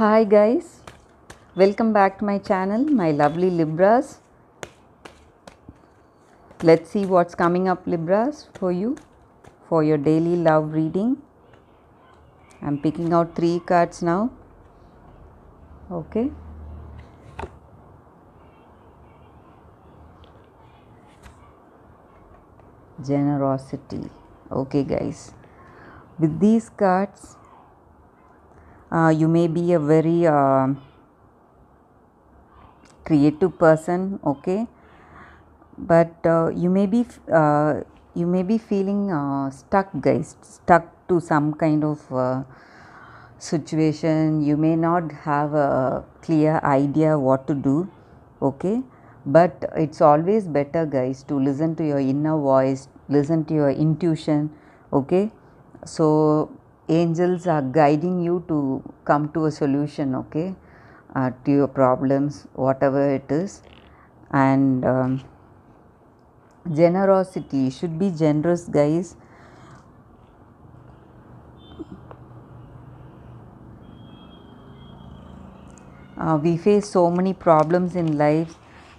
Hi guys, welcome back to my channel, my lovely Libras. Let's see what's coming up Libras for you for your daily love reading. I'm picking out three cards now. Okay. Generosity. Okay guys. With these cards uh, you may be a very uh, creative person okay but uh, you may be you may be feeling stuck guys stuck to some kind of situation you may not have a clear idea what to do okay but it's always better guys to listen to your inner voice listen to your intuition okay so angels are guiding you to come to a solution okay uh, to your problems whatever it is and um, generosity should be generous guys uh, we face so many problems in life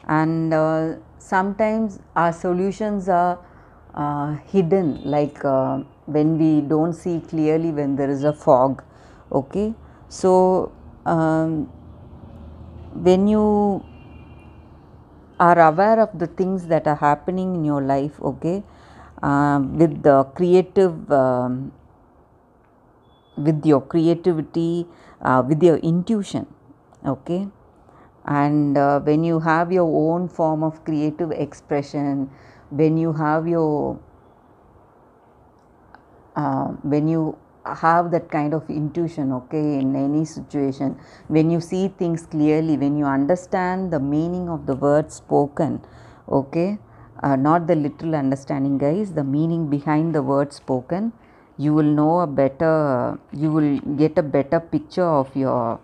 and uh, sometimes our solutions are uh, hidden like uh, when we don't see clearly when there is a fog okay so um, when you are aware of the things that are happening in your life okay uh, with the creative um, with your creativity uh, with your intuition okay and uh, when you have your own form of creative expression when you have your uh, when you have that kind of intuition okay in any situation when you see things clearly when you understand the meaning of the words spoken okay uh, not the literal understanding guys the meaning behind the words spoken you will know a better you will get a better picture of your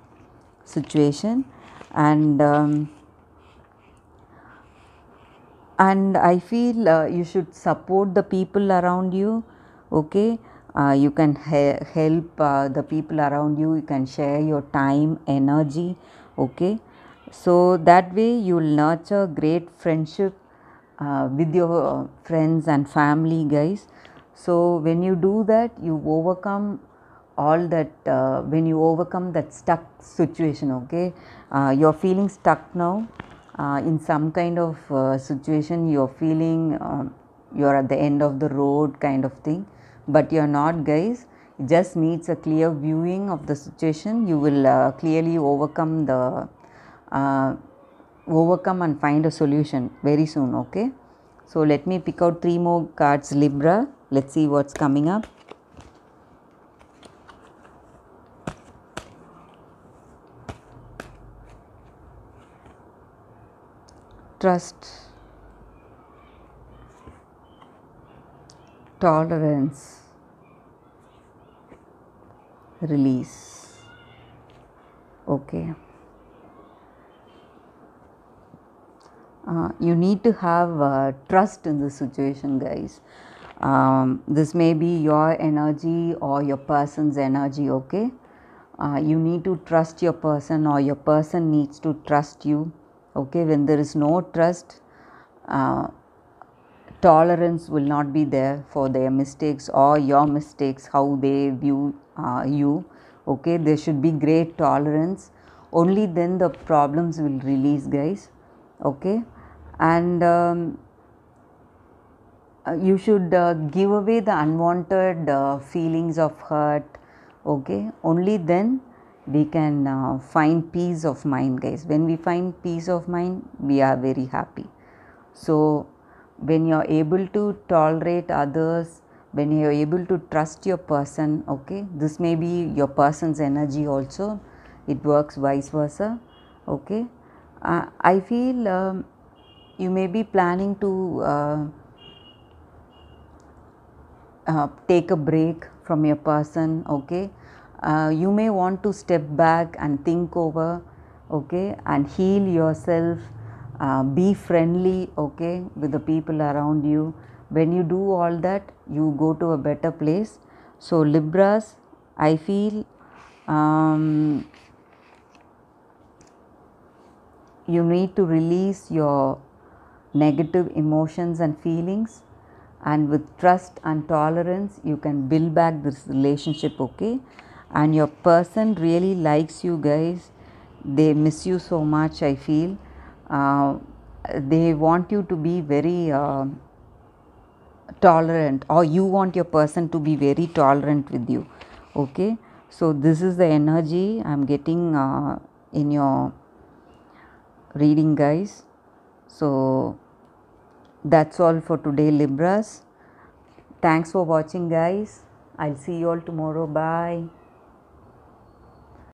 situation and um, and i feel uh, you should support the people around you okay uh, you can he- help uh, the people around you you can share your time energy okay so that way you will nurture great friendship uh, with your friends and family guys so when you do that you overcome all that uh, when you overcome that stuck situation okay uh, you're feeling stuck now uh, in some kind of uh, situation you're feeling um, you're at the end of the road kind of thing but you're not guys it just needs a clear viewing of the situation you will uh, clearly overcome the uh, overcome and find a solution very soon okay so let me pick out three more cards libra let's see what's coming up trust, tolerance, release. Okay. Uh, you need to have uh, trust in the situation, guys. Um, this may be your energy or your person's energy, okay? Uh, you need to trust your person, or your person needs to trust you okay when there is no trust uh, tolerance will not be there for their mistakes or your mistakes how they view uh, you okay there should be great tolerance only then the problems will release guys okay and um, uh, you should uh, give away the unwanted uh, feelings of hurt okay only then we can uh, find peace of mind guys when we find peace of mind we are very happy so when you are able to tolerate others when you are able to trust your person okay this may be your person's energy also it works vice versa okay uh, i feel um, you may be planning to uh, uh, take a break from your person okay uh, you may want to step back and think over okay and heal yourself uh, be friendly okay with the people around you when you do all that you go to a better place so libras i feel um, you need to release your negative emotions and feelings and with trust and tolerance you can build back this relationship okay and your person really likes you guys they miss you so much i feel uh, they want you to be very uh, tolerant or you want your person to be very tolerant with you okay so this is the energy i'm getting uh, in your reading guys so that's all for today libras thanks for watching guys i'll see you all tomorrow bye